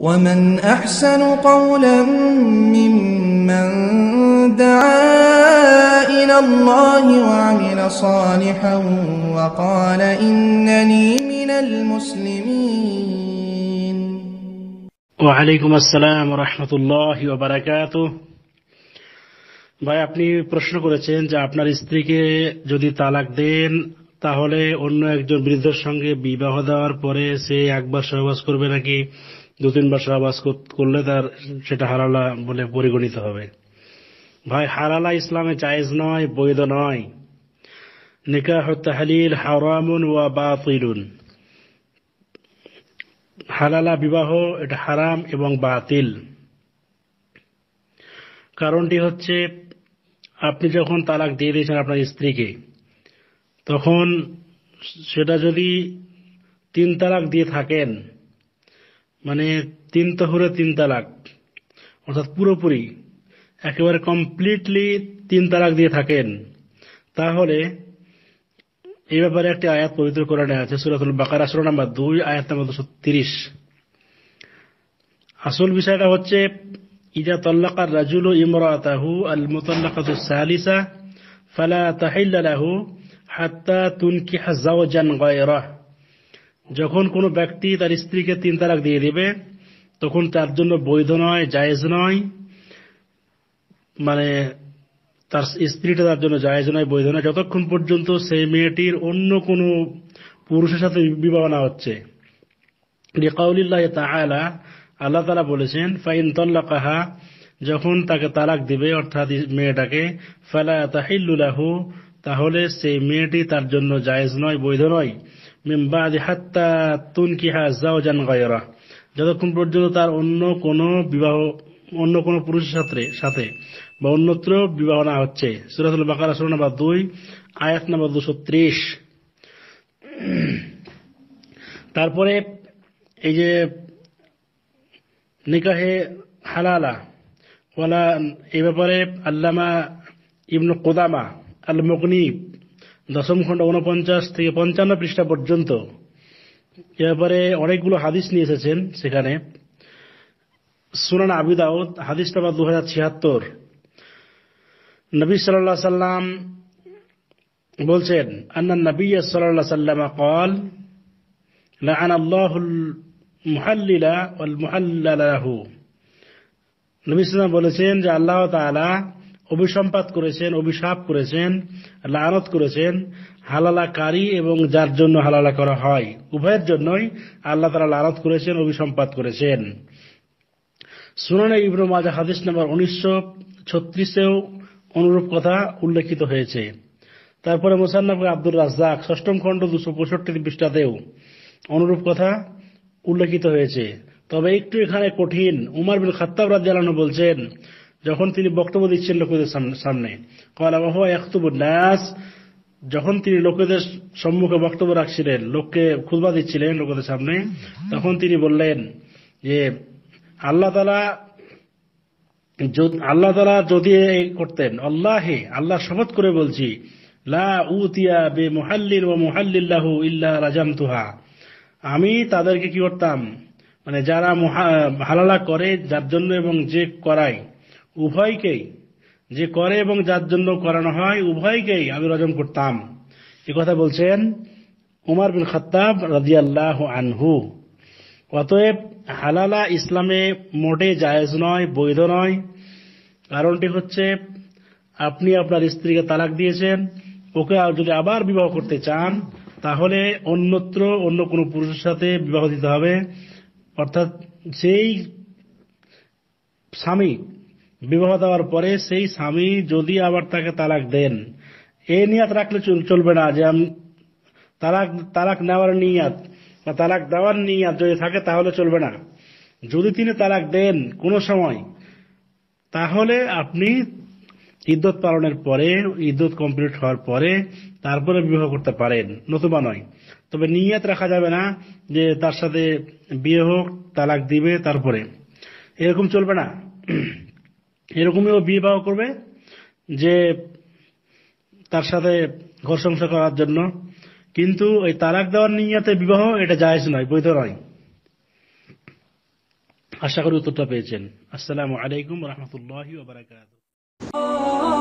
ومن أحسن قولا ممن دعا إلى الله وعمل صالحا وقال إنني من المسلمين وعليكم السلام ورحمة الله وبركاته ভাই আপনি প্রশ্ন করেছেন যে আপনার স্ত্রীকে যদি তালাক দেন তাহলে অন্য একজন বৃদ্ধের সঙ্গে বিবাহ দেওয়ার পরে সে একবার সহবাস করবে নাকি দু তিনবার আবাস করলে তার সেটা হারালা বলে পরিগণিত হবে ভাই হারালা ইসলামে জায়েজ নয় বৈধ নয় নিকা তাহলিল হারামুন ওয়া বা হালালা বিবাহ এটা হারাম এবং বাতিল কারণটি হচ্ছে আপনি যখন তালাক দিয়ে দিয়েছেন আপনার স্ত্রীকে তখন সেটা যদি তিন তালাক দিয়ে থাকেন মানে তিন তহুরে তিন তালাক অর্থাৎ পুরোপুরি একেবারে কমপ্লিটলি তিন তালাক দিয়ে থাকেন তাহলে এই ব্যাপারে একটি আয়াত পবিত্র কোরআনে আছে সুরাতুল বাকার আসর নাম্বার দুই আয়াত নাম্বার দুশো তিরিশ আসল বিষয়টা হচ্ছে ইজা তল্লাকার রাজুল ইমরাতাহু আল মুতাল্লাকাতু সালিসা ফালা তাহিল্লাহু হাত্তা তুনকি হাজাও জান গায়রা যখন কোনো ব্যক্তি তার স্ত্রীকে তিন তালাক দিয়ে দেবে তখন তার জন্য বৈধ নয় জায়েজ নয় মানে তার স্ত্রীটা তার জন্য জায়েজ নয় বৈধ নয় যতক্ষণ পর্যন্ত সেই মেয়েটির অন্য কোনো পুরুষের সাথে বিবাহ না হচ্ছে আল্লাহ তালা বলেছেন ফাইন কাহা যখন তাকে তালাক দিবে অর্থাৎ মেয়েটাকে ফালা তাহিল্লাহ তাহলে সেই মেয়েটি তার জন্য জায়েজ নয় বৈধ নয় মেম্বাদি হাত্তা তুনকিহা জাওজান গায়রা যতক্ষণ পর্যন্ত তার অন্য কোনো বিবাহ অন্য কোনো পুরুষের সাথে সাথে বা অন্যত্র বিবাহ না হচ্ছে সুরাতুল বাকারা সুর নাম্বার দুই আয়াত নাম্বার দুশো ত্রিশ তারপরে এই যে নিকাহে হালালা ওয়ালা এ ব্যাপারে আল্লামা ইবনু কোদামা আল মকনিব দশম খণ্ড উনপঞ্চাশ থেকে পঞ্চান্ন পৃষ্ঠা পর্যন্ত এ ব্যাপারে অনেকগুলো হাদিস নিয়ে এসেছেন সেখানে সুনান আবু দাউদ হাদিস নাম্বার দু হাজার ছিয়াত্তর নবী সাল্লা সাল্লাম বলছেন আন্না নবী সাল্লা সাল্লাম কল আনাল্লাহ الله নবী সাল্লাম বলেছেন যে আল্লাহ তালা অভিসম্পাত করেছেন অভিশাপ করেছেন লানত করেছেন হালালাকারী এবং যার জন্য হালালা করা হয় উভয়ের জন্যই আল্লাহ তারা লানত করেছেন অভিসম্পাত করেছেন সুনানে ইবনু মাজা হাদিস নাম্বার উনিশশো ছত্রিশেও অনুরূপ কথা উল্লেখিত হয়েছে তারপরে মোসান্নফ আব্দুল রাজ্জাক ষষ্ঠম খণ্ড দুশো পঁয়ষট্টি পৃষ্ঠাতেও অনুরূপ কথা উল্লেখিত হয়েছে তবে একটু এখানে কঠিন উমার বিন খাত্তাব রাজিয়ালানো বলছেন যখন তিনি বক্তব্য দিচ্ছেন লোকেদের সামনে বাহু একতুবুর নাস যখন তিনি লোকেদের সম্মুখে বক্তব্য রাখছিলেন লোককে খুদবা দিচ্ছিলেন লোকেদের সামনে তখন তিনি বললেন যে আল্লাহ তালা আল্লাহ তালা যদি করতেন আল্লাহে আল্লাহ শপথ করে বলছি লা উতিয়া বে মোহাল্লির ও মোহাল্লিল্লাহ ইল্লা রাজাম তুহা আমি তাদেরকে কি করতাম মানে যারা হালালা করে যার জন্য এবং যে করায় উভয়কেই যে করে এবং যার জন্য করানো হয় উভয়কেই আমি রজম করতাম এ কথা বলছেন উমার বিন খতাব রাজিয়াল্লাহ আনহু অতএব হালালা ইসলামে মোটে জায়েজ নয় বৈধ নয় কারণটি হচ্ছে আপনি আপনার স্ত্রীকে তালাক দিয়েছেন ওকে যদি আবার বিবাহ করতে চান তাহলে অন্যত্র অন্য কোনো পুরুষের সাথে বিবাহ দিতে হবে অর্থাৎ সেই স্বামী বিবাহ দেওয়ার পরে সেই স্বামী যদি আবার তাকে তালাক দেন এই নিয়াত রাখলে চলবে না যে আমি তালাক তালাক নেওয়ার নিয়াত বা তালাক দেওয়ার নিয়াত যদি থাকে তাহলে চলবে না যদি তিনি তালাক দেন কোনো সময় তাহলে আপনি ইদ্যত পালনের পরে ইদ্যত কমপ্লিট হওয়ার পরে তারপরে বিবাহ করতে পারেন নতুবা নয় তবে নিয়াত রাখা যাবে না যে তার সাথে বিয়ে হোক তালাক দিবে তারপরে এরকম চলবে না এরকমই বিয়ে বিবাহ করবে যে তার সাথে ঘর সংসার করার জন্য কিন্তু এই তালাক দেওয়ার নিয়াতে বিবাহ এটা জায়েজ নয় বৈধ নয় আশা করি উত্তরটা পেয়েছেন আসসালামু আলাইকুম রহমতুল্লাহ বারাকাত